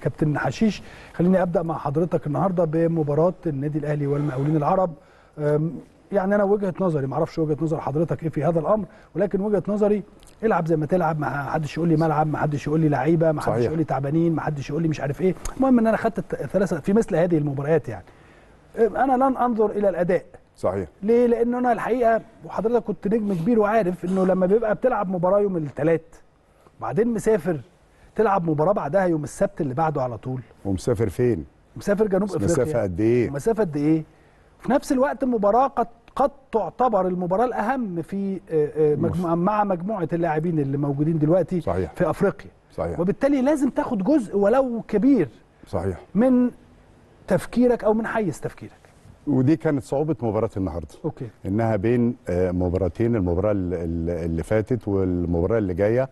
كابتن حشيش خليني ابدا مع حضرتك النهارده بمباراه النادي الاهلي والمقاولين العرب يعني انا وجهه نظري ما اعرفش وجهه نظر حضرتك ايه في هذا الامر ولكن وجهه نظري العب زي ما تلعب ما حدش يقول لي ملعب ما حدش يقول لي لعيبه ما حدش يقول لي تعبانين ما حدش يقول لي مش عارف ايه المهم ان انا خدت ثلاثه في مثل هذه المباريات يعني انا لن انظر الى الاداء صحيح ليه لان انا الحقيقه وحضرتك كنت نجم كبير وعارف انه لما بيبقى بتلعب مباراه يوم الثلاث وبعدين مسافر تلعب مباراه بعدها يوم السبت اللي بعده على طول ومسافر فين مسافر جنوب افريقيا مسافه قد ايه مسافه قد ايه في نفس الوقت المباراه قد قد تعتبر المباراه الاهم في آه، آه، مجموعه مع مجموعه اللاعبين اللي موجودين دلوقتي صحيح. في افريقيا صحيح. وبالتالي لازم تاخد جزء ولو كبير صحيح من تفكيرك او من حيز تفكيرك ودي كانت صعوبه مباراه النهارده أوكي. انها بين آه، مباراتين المباراه اللي فاتت والمباراه اللي جايه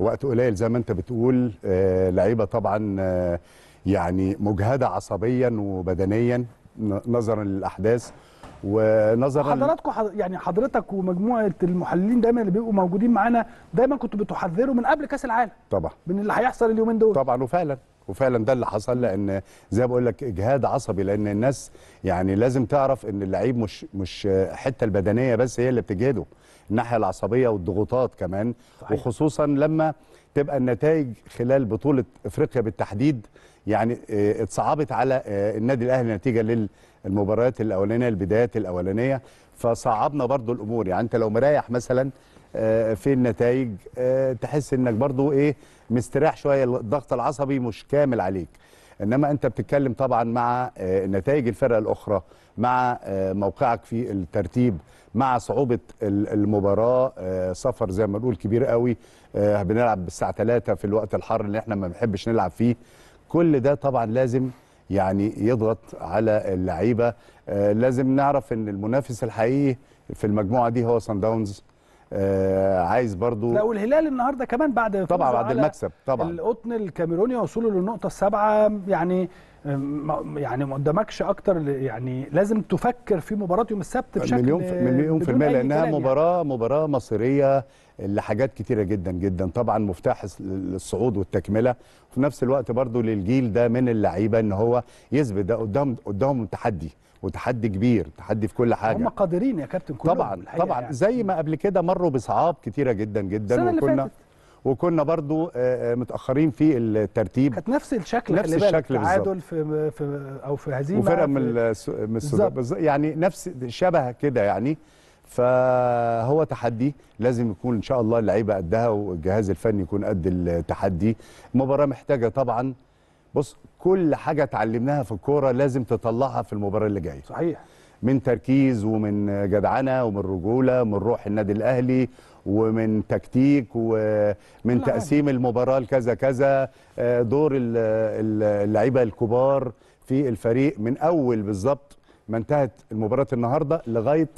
وقت قليل زي ما انت بتقول آه، لعيبه طبعا آه، يعني مجهده عصبيا وبدنيا نظرا للاحداث ونظرا حضراتكم يعني حضرتك ومجموعه المحللين دايما اللي بيبقوا موجودين معانا دايما كنتوا بتحذروا من قبل كاس العالم طبعا من اللي هيحصل اليومين دول طبعا وفعلا وفعلا ده اللي حصل لان زي ما بقول لك اجهاد عصبي لان الناس يعني لازم تعرف ان اللعيب مش مش الحته البدنيه بس هي اللي بتجهده الناحيه العصبيه والضغوطات كمان صحيح. وخصوصا لما تبقى النتائج خلال بطوله افريقيا بالتحديد يعني آه، اتصعبت على آه، النادي الاهلي نتيجه للمباريات الاولانيه البدايات الاولانيه فصعبنا برضو الامور يعني انت لو مريح مثلا آه، في النتائج آه، تحس انك برضو ايه مستريح شويه الضغط العصبي مش كامل عليك انما انت بتتكلم طبعا مع آه، نتائج الفرق الاخرى مع موقعك في الترتيب مع صعوبه المباراه سفر زي ما نقول كبير قوي بنلعب بالساعه 3 في الوقت الحر اللي احنا ما بنحبش نلعب فيه كل ده طبعا لازم يعني يضغط على اللعيبه لازم نعرف ان المنافس الحقيقي في المجموعه دي هو سان داونز آه عايز برضو لا والهلال النهارده كمان بعد طبعا بعد المكسب طبعا القطن الكاميروني وصوله للنقطه السابعه يعني آه، يعني ما قدامكش اكتر يعني لازم تفكر في مباراه يوم السبت بشكل مليون في مليون في المية لانها يعني. مباراه يعني. مباراه مصيريه لحاجات كتيره جدا جدا طبعا مفتاح للصعود والتكمله وفي نفس الوقت برضو للجيل ده من اللعيبه ان هو يثبت ده قدام قدامهم تحدي وتحدي كبير تحدي في كل حاجه هم قادرين يا كابتن كلهم طبعا طبعا يعني. زي ما قبل كده مروا بصعاب كتيره جدا جدا وكنا وكنا برضو آه، آه، متاخرين في الترتيب كانت نفس الشكل نفس الشكل تعادل في, في او في هزيمه وفرقه من السودان يعني نفس شبه كده يعني فهو تحدي لازم يكون ان شاء الله اللعيبه قدها والجهاز الفني يكون قد التحدي مباراه محتاجه طبعا بص كل حاجه اتعلمناها في الكوره لازم تطلعها في المباراه اللي جايه صحيح من تركيز ومن جدعنه ومن رجوله ومن روح النادي الاهلي ومن تكتيك ومن تقسيم المباراه لكذا كذا آه، دور اللعيبه الكبار في الفريق من اول بالظبط ما انتهت مباراه النهارده لغايه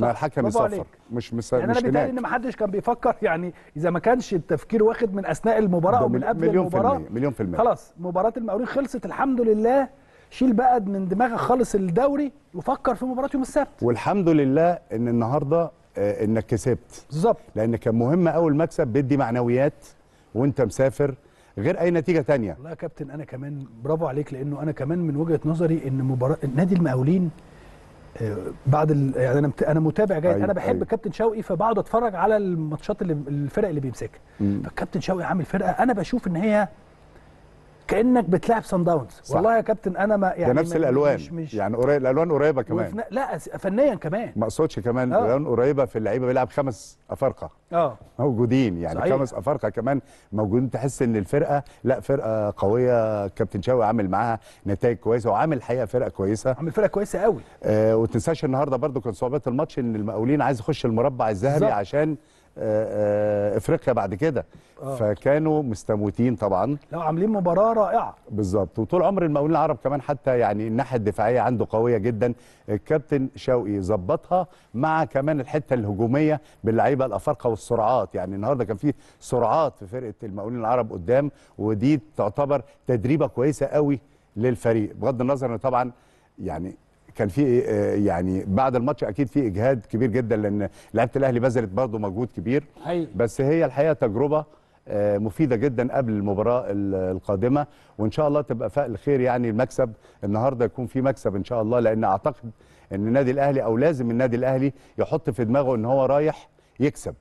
ما الحكم يصفر مش يعني مش يعني مش انا بيتهيألي ان ما حدش كان بيفكر يعني اذا ما كانش التفكير واخد من اثناء المباراه او من قبل مليون المباراه في المية. مليون في المية خلاص مباراه المقاولين خلصت الحمد لله شيل بقى من دماغك خالص الدوري وفكر في مباراه يوم السبت والحمد لله ان النهارده آه، انك كسبت بالظبط لان كان مهم اول مكسب بيدي معنويات وانت مسافر غير اي نتيجه تانية والله يا كابتن انا كمان برافو عليك لانه انا كمان من وجهه نظري ان مباراه نادي المقاولين آه، بعد ال... يعني انا انا متابع جيد أيوة انا بحب أيوة. كابتن شوقي فبقعد اتفرج على الماتشات اللي الفرق اللي بيمسكها فالكابتن شوقي عامل فرقه انا بشوف ان هي كانك بتلعب سان داونز والله يا كابتن انا ما يعني ده نفس الالوان مش مش يعني قريب الالوان قريبه كمان وفن... لا فنيا كمان ما اقصدش كمان أوه. الالوان قريبه في اللعيبه بيلعب خمس افارقه اه موجودين يعني صحيح. خمس افارقه كمان موجودين تحس ان الفرقه لا فرقه قويه كابتن شاوي عامل معاها نتائج كويسه وعامل حقيقه فرقه كويسه عامل فرقه كويسه قوي آه وما تنساش النهارده برده كان صعوبات الماتش ان المقاولين عايز يخش المربع الذهبي عشان آه، آه، افريقيا بعد كده آه. فكانوا مستموتين طبعا لو عاملين مباراه رائعه بالظبط وطول عمر المقاولين العرب كمان حتى يعني الناحيه الدفاعيه عنده قويه جدا الكابتن شوقي ظبطها مع كمان الحته الهجوميه باللعيبه الافارقه والسرعات يعني النهارده كان في سرعات في فرقه المقاولين العرب قدام ودي تعتبر تدريبه كويسه قوي للفريق بغض النظر ان طبعا يعني كان في آه، يعني بعد الماتش اكيد في اجهاد كبير جدا لان لعيبه الاهلي بذلت برضه مجهود كبير بس هي الحقيقه تجربه آه، مفيده جدا قبل المباراه القادمه وان شاء الله تبقى فاق الخير يعني المكسب النهارده يكون في مكسب ان شاء الله لان اعتقد ان النادي الاهلي او لازم النادي الاهلي يحط في دماغه ان هو رايح يكسب